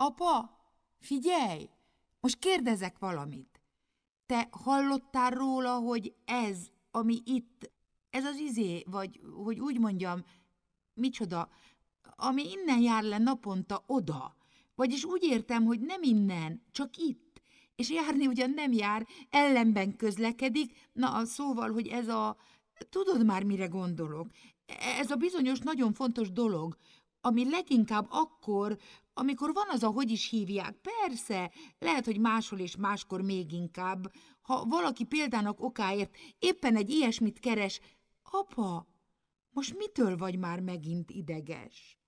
Apa, figyelj! Most kérdezek valamit. Te hallottál róla, hogy ez, ami itt, ez az izé, vagy hogy úgy mondjam, micsoda, ami innen jár le naponta oda. Vagyis úgy értem, hogy nem innen, csak itt. És járni ugyan nem jár, ellenben közlekedik, na szóval, hogy ez a... Tudod már, mire gondolok? E, ez a bizonyos nagyon fontos dolog, ami leginkább akkor, amikor van az a hogy is hívják. Persze, lehet, hogy máshol és máskor még inkább. Ha valaki példának okáért éppen egy ilyesmit keres, apa, most mitől vagy már megint ideges?